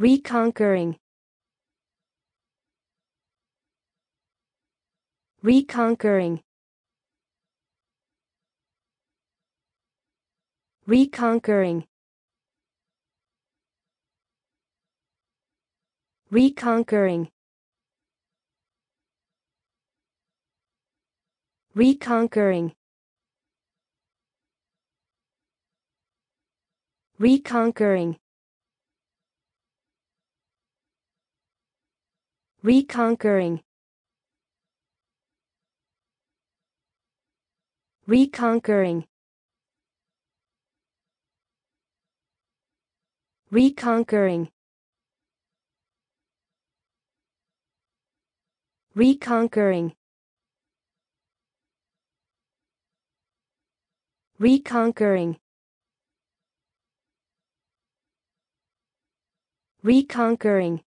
Reconquering. Reconquering. Reconquering. Reconquering. Reconquering. Reconquering. reconquering reconquering reconquering reconquering reconquering reconquering